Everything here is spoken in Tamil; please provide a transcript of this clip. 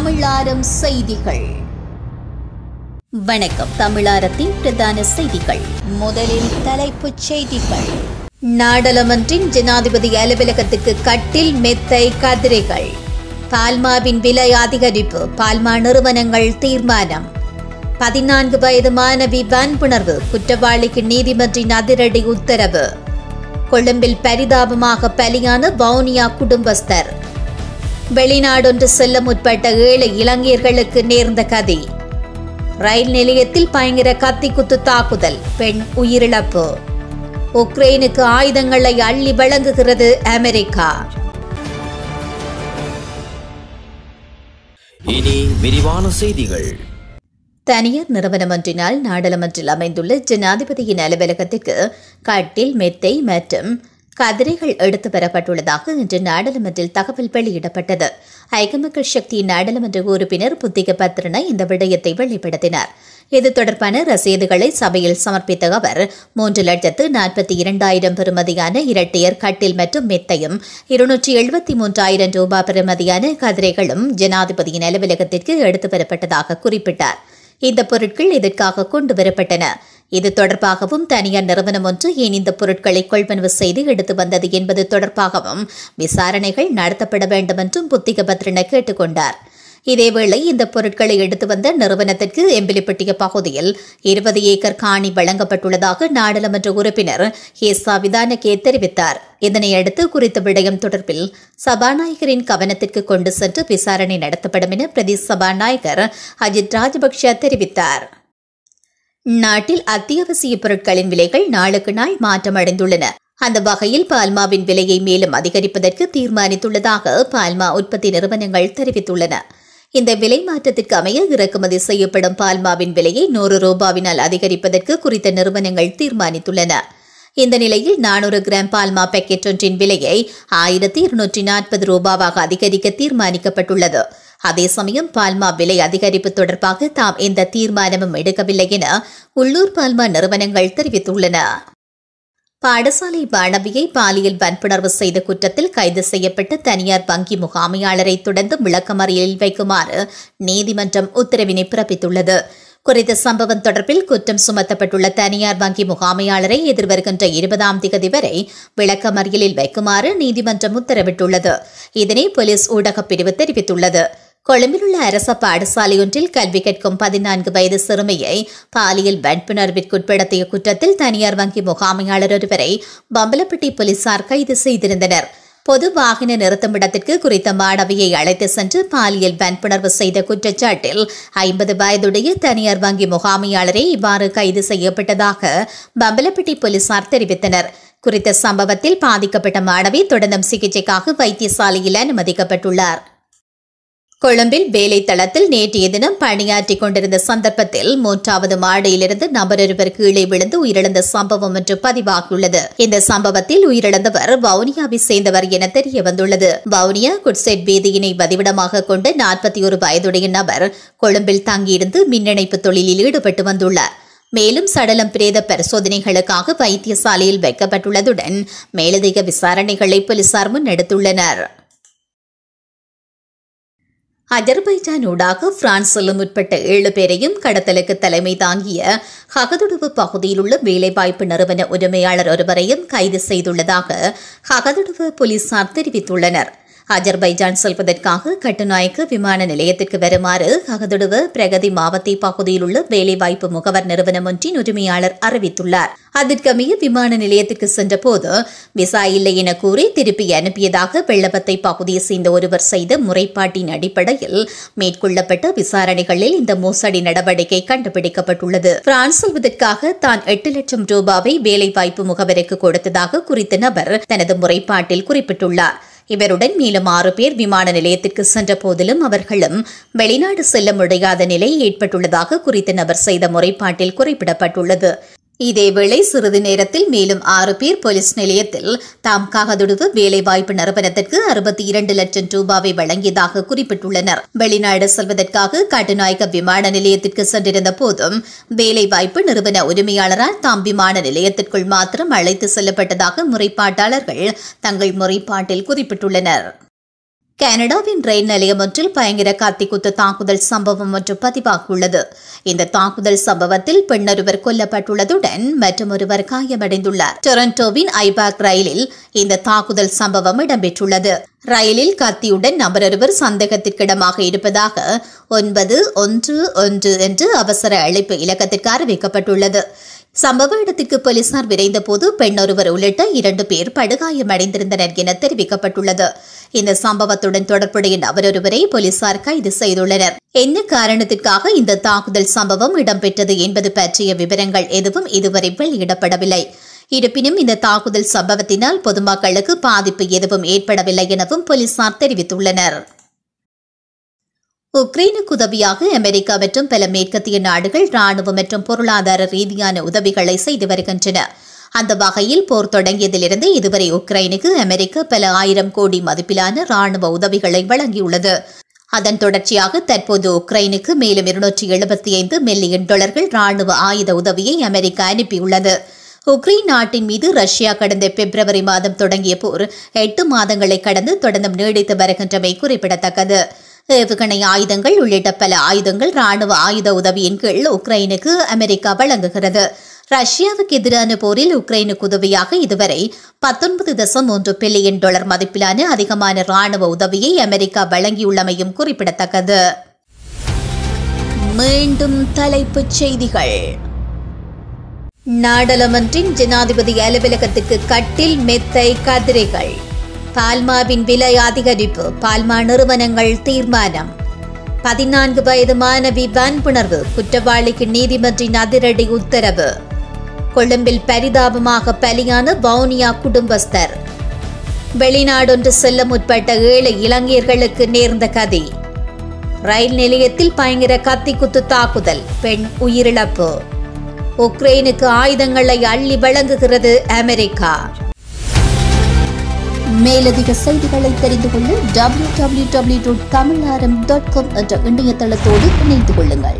தமிழாரம் செய்திகள் வணக்கம் தமிழாரத்தின் பிரதான செய்திகள் முதலில் தலைப்புச் செய்திகள் நாடாளுமன்றின் ஜனாதிபதி அலுவலகத்துக்கு கட்டில் மெத்தை கதிரைகள் பால்மாவின் விலை அதிகரிப்பு பால்மா நிறுவனங்கள் தீர்மானம் பதினான்கு வயது மாணவி வன்புணர்வு குற்றவாளிக்கு நீதிமன்றின் அதிரடி உத்தரவு கொழும்பில் பரிதாபமாக பலியான வவுனியா குடும்பஸ்தர் வெளிநாடொன்று செல்ல முற்பட்ட ஏழு இளைஞர்களுக்கு நேர்ந்த கதி ரயில் நிலையத்தில் பயங்கர கத்தி குத்து தாக்குதல் பெண் உயிரிழப்பு உக்ரைனுக்கு ஆயுதங்களை அள்ளி வழங்குகிறது அமெரிக்கா இனி விரிவான செய்திகள் தனியார் நிறுவனம் ஒன்றினால் நாடாளுமன்றில் அமைந்துள்ள ஜனாதிபதியின் அலுவலகத்திற்கு கட்டில் மெத்தை மற்றும் கதிரைகள் எடுத்து பெறப்பட்டுள்ளதாக இன்று நாடாளுமன்றில் தகவல் வெளியிடப்பட்டது ஐக்கிய சக்தி நாடாளுமன்ற உறுப்பினர் புத்திக பத்ரன இந்த விடயத்தை வெளிப்படுத்தினார் இது தொடர்பான ரசீதுகளை சபையில் சமர்ப்பித்த அவர் மூன்று லட்சத்து நாற்பத்தி இரண்டாயிரம் பெறுமதியான இரட்டையர் கட்டில் மற்றும் மெத்தையும் இருநூற்றி எழுபத்தி மூன்றாயிரம் ரூபாய் பெறுமதியான கதிரைகளும் ஜனாதிபதியின் அலுவலகத்திற்கு எடுத்து பெறப்பட்டதாக குறிப்பிட்டார் இந்த பொருட்கள் இதற்காக கொண்டு வரப்பட்டன இது தொடர்பாகவும் தனியார் நிறுவனம் ஒன்று ஏன் இந்த பொருட்களை கொள்வனவு செய்து எடுத்து வந்தது என்பது தொடர்பாகவும் விசாரணைகள் நடத்தப்பட வேண்டும் என்றும் புத்திக பத்ரன கேட்டுக்கொண்டார் இதேவேளை இந்த பொருட்களை எடுத்து வந்த நிறுவனத்திற்கு எம்பிலிப்பட்டிய பகுதியில் இருபது ஏக்கர் காணி வழங்கப்பட்டுள்ளதாக நாடாளுமன்ற உறுப்பினர் ஏ சவிதானகே தெரிவித்தார் இதனையடுத்து குறித்த விடயம் தொடர்பில் சபாநாயகரின் கவனத்திற்கு கொண்டு சென்று விசாரணை நடத்தப்படும் என பிரதி சபாநாயகர் அஜித் ராஜபக்ஷ தெரிவித்தாா் நாட்டில் அத்தியாவசிய பொருட்களின் விலைகள் நாளுக்கு நாள் மாற்றமடைந்துள்ளன அந்த வகையில் பால்மாவின் விலையை மேலும் அதிகரிப்பதற்கு தீர்மானித்துள்ளதாக பால்மா உற்பத்தி நிறுவனங்கள் தெரிவித்துள்ளன இந்த விலை மாற்றத்திற்கு அமைய இறக்குமதி செய்யப்படும் பால்மாவின் விலையை நூறு ரூபாவினால் அதிகரிப்பதற்கு குறித்த நிறுவனங்கள் தீர்மானித்துள்ளன இந்த நிலையில் நானூறு கிராம் பால்மா பேக்கெட் ஒன்றின் விலையை ஆயிரத்தி இருநூற்றி நாற்பது ரூபாவாக அதிகரிக்க தீர்மானிக்கப்பட்டுள்ளது அதே சமயம் பால்மா விலை அதிகரிப்பு தொடர்பாக தாம் எந்த தீர்மானமும் எடுக்கவில்லை என உள்ளூர் பால்மா நிறுவனங்கள் தெரிவித்துள்ளன பாடசாலை மாணவியை பாலியல் வன்புணர்வு செய்த குற்றத்தில் கைது செய்யப்பட்ட தனியார் வங்கி முகாமையாளரை தொடர்ந்து விளக்கமறியலில் வைக்குமாறு நீதிமன்றம் உத்தரவினை பிறப்பித்துள்ளது குறித்த சம்பவம் தொடர்பில் குற்றம் சுமத்தப்பட்டுள்ள தனியார் வங்கி முகாமையாளரை எதிர்வருகின்ற இருபதாம் திகதி வரை விளக்கமறியலில் வைக்குமாறு நீதிமன்றம் உத்தரவிட்டுள்ளது இதனை போலீஸ் ஊடகப் பிரிவு தெரிவித்துள்ளது கொழும்பிலுள்ள அரச பாடசாலை ஒன்றில் கல்வி கேட்கும் பதினான்கு வயது சிறுமியை பாலியல் வன்புணர்விற்குட்படுத்திய குற்றத்தில் தனியார் வங்கி முகாமையாளர் ஒருவரை பம்பலப்பட்டி போலீசார் கைது செய்திருந்தனர் பொது வாகன நிறுத்தமிடத்திற்கு குறித்த மாணவியை அழைத்து சென்று பாலியல் வன்புணர்வு செய்த குற்றச்சாட்டில் ஐம்பது வயதுடைய தனியார் வங்கி முகாமையாளரே இவ்வாறு கைது செய்யப்பட்டதாக பம்பலப்பட்டி போலீசார் தெரிவித்தனர் குறித்த சம்பவத்தில் பாதிக்கப்பட்ட மாணவி தொடர்ந்தும் சிகிச்சைக்காக வைத்தியசாலையில் அனுமதிக்கப்பட்டுள்ளார் கொழும்பில் வேலை தளத்தில் நேற்றைய தினம் பணியாற்றிக் கொண்டிருந்த சந்தர்ப்பத்தில் மூன்றாவது மாடியிலிருந்து நபரொருவர் கீழே விழுந்து உயிரிழந்த சம்பவம் ஒன்று பதிவாகியுள்ளது இந்த சம்பவத்தில் உயிரிழந்தவர் வவுனியாவை சேர்ந்தவர் என தெரிய வந்துள்ளது வவுனியா குட்செட் வீதியினை வதிவிடமாக கொண்டு நாற்பத்தி ஒரு வயதுடைய நபர் கொழும்பில் தங்கியிருந்து மின்னிணைப்பு தொழிலில் ஈடுபட்டு வந்துள்ளார் மேலும் சடலம் பிரேத பரிசோதனைகளுக்காக வைத்தியசாலையில் வைக்கப்பட்டுள்ளதுடன் மேலதிக விசாரணைகளை போலீசார் முன்னெடுத்துள்ளனா் அஜர்பைஜான் ஊடாக செல்லும் உட்பட்ட ஏழு பேரையும் கடத்தலுக்கு தலைமை தாங்கிய ஹகதுடுவு பகுதியில் உள்ள வேலைவாய்ப்பு நிறுவன உரிமையாளர் ஒருவரையும் கைது செய்துள்ளதாக ஹகதுடுவு போலீசார் தெரிவித்துள்ளனர் அஜர்பைஜான் செல்வதற்காக கட்டுநாய்க்கு விமான நிலையத்திற்கு வருமாறு அகதுடுவ பிரகதி மாவத்தி பகுதியில் உள்ள வேலைவாய்ப்பு முகவர் நிறுவனம் ஒன்றின் உரிமையாளர் அறிவித்துள்ளார் அதற்கமைய விமான நிலையத்திற்கு சென்றபோது விசா இல்லை என கூறி திருப்பி அனுப்பியதாக வெள்ளப்பத்தை பகுதியை சேர்ந்த ஒருவர் செய்த முறைப்பாட்டின் அடிப்படையில் மேற்கொள்ளப்பட்ட விசாரணைகளில் இந்த மோசடி நடவடிக்கை கண்டுபிடிக்கப்பட்டுள்ளது பிரான்ஸ் செல்வதற்காக தான் எட்டு லட்சம் ரூபாவை வேலைவாய்ப்பு முகவருக்கு கொடுத்ததாக குறித்த நபர் தனது முறைப்பாட்டில் குறிப்பிட்டுள்ளார் இவருடன் மேலும் ஆறு பேர் விமான நிலையத்திற்கு சென்ற போதிலும் அவர்களும் வெளிநாடு செல்ல முடியாத நிலை ஏற்பட்டுள்ளதாக குறித்த நபர் செய்த முறைப்பாட்டில் குறிப்பிடப்பட்டுள்ளது இதேவேளை சிறிது நேரத்தில் மேலும் ஆறு பேர் போலீஸ் நிலையத்தில் தாம் காகதுடுவு வேலைவாய்ப்பு நிறுவனத்திற்கு அறுபத்தி இரண்டு லட்சம் ரூபாவை வழங்கியதாக குறிப்பிட்டுள்ளனர் வெளிநாடு செல்வதற்காக கட்டுநாயக்க விமான நிலையத்திற்கு சென்றிருந்த போதும் வேலைவாய்ப்பு நிறுவன உரிமையாளரால் தாம் விமான நிலையத்திற்குள் மாத்திரம் அழைத்து செல்லப்பட்டதாக முறைப்பாட்டாளர்கள் தங்கள் முறைப்பாட்டில் குறிப்பிட்டுள்ளனர் கனடாவின் ரயில் நிலையம் ஒன்றில் பயங்கர கத்திக்குத்து தாக்குதல் சம்பவம் ஒன்று பதிவாகியுள்ளது இந்த தாக்குதல் சம்பவத்தில் பெண்ணொருவர் கொல்லப்பட்டுள்ளதுடன் மற்றொருவர் காயமடைந்துள்ளார் டொரண்டோவின் ஐபாக் ரயிலில் இந்த தாக்குதல் சம்பவம் இடம்பெற்றுள்ளது ரயிலில் கத்தியுடன் நபரொருவர் சந்தேகத்திற்கிடமாக இருப்பதாக ஒன்பது ஒன்று ஒன்று என்று அவசர அழைப்பு இலக்கத்திற்கு அறிவிக்கப்பட்டுள்ளது சம்பவ இடத்திற்கு போலீசார் விரைந்தபோது பெண்ணொருவர் உள்ளிட்ட இரண்டு பேர் படுகாயமடைந்திருந்தனர் என தெரிவிக்கப்பட்டுள்ளது இந்த சம்பவத்துடன் தொடர்புடைய நபரொருவரை போலீசார் கைது செய்துள்ளனர் என்ன காரணத்திற்காக இந்த தாக்குதல் சம்பவம் இடம்பெற்றது என்பது பற்றிய விவரங்கள் எதுவும் இதுவரை வெளியிடப்படவில்லை இருப்பினும் இந்த தாக்குதல் சம்பவத்தினால் பொதுமக்களுக்கு பாதிப்பு எதுவும் ஏற்படவில்லை எனவும் போலீசார் தெரிவித்துள்ளனர் உக்ரைனுக்கு உதவியாக அமெரிக்கா மற்றும் பல மேற்கத்திய நாடுகள் ராணுவ மற்றும் பொருளாதார ரீதியான உதவிகளை செய்து வருகின்றன அந்த வகையில் போர் தொடங்கியதிலிருந்து இதுவரை உக்ரைனுக்கு அமெரிக்கா பல ஆயிரம் கோடி மதிப்பிலான ராணுவ உதவிகளை வழங்கியுள்ளது அதன் தொடர்ச்சியாக தற்போது உக்ரைனுக்கு மேலும் இருநூற்றி எழுபத்தி ஐந்து மில்லியன் டாலர்கள் ராணுவ ஆயுத உதவியை அமெரிக்கா அனுப்பியுள்ளது உக்ரைன் நாட்டின் மீது ரஷ்யா கடந்த பிப்ரவரி மாதம் தொடங்கிய போர் எட்டு மாதங்களை கடந்து தொடர்ந்தும் நீடித்து வருகின்றமை குறிப்பிடத்தக்கது ஏவுகணை ஆயுதங்கள் உள்ளிட்ட பல ஆயுதங்கள் ராணுவ ஆயுத உதவியின் கீழ் உக்ரைனுக்கு அமெரிக்கா வழங்குகிறது ரஷ்யாவுக்கு எதிரான போரில் உக்ரைனுக்கு உதவியாக இதுவரை பத்தொன்பது தசம் ஒன்று பில்லியன் டாலர் மதிப்பிலான அதிகமான ராணுவ உதவியை அமெரிக்கா வழங்கியுள்ளமையும் குறிப்பிடத்தக்கது மீண்டும் தலைப்புச் செய்திகள் நாடாளுமன்றின் ஜனாதிபதி அலுவலகத்துக்கு கட்டில் மெத்தை கதிரைகள் பால்மாவின் விலை அதிகரிப்பு பால்மா நிறுவனங்கள் தீர்மானம் பதினான்கு வயது மாணவி வன்புணர்வு குற்றவாளிக்கு நீதிமன்றின் அதிரடி உத்தரவு கொழும்பில் பரிதாபமாக பலியான வவுனியா குடும்பஸ்தர் வெளிநாடொன்று செல்ல முற்பட்ட ஏழு இளைஞர்களுக்கு நேர்ந்த கதை ரயில் நிலையத்தில் பயங்கர கத்திக்குத்து தாக்குதல் பெண் உயிரிழப்பு உக்ரைனுக்கு ஆயுதங்களை அள்ளி வழங்குகிறது அமெரிக்கா மேலதிக செய்திகளை தெரிந்து கொள்ள W W W dot com என்ற இணையதளத்தோடு இணைந்து கொள்ளுங்கள்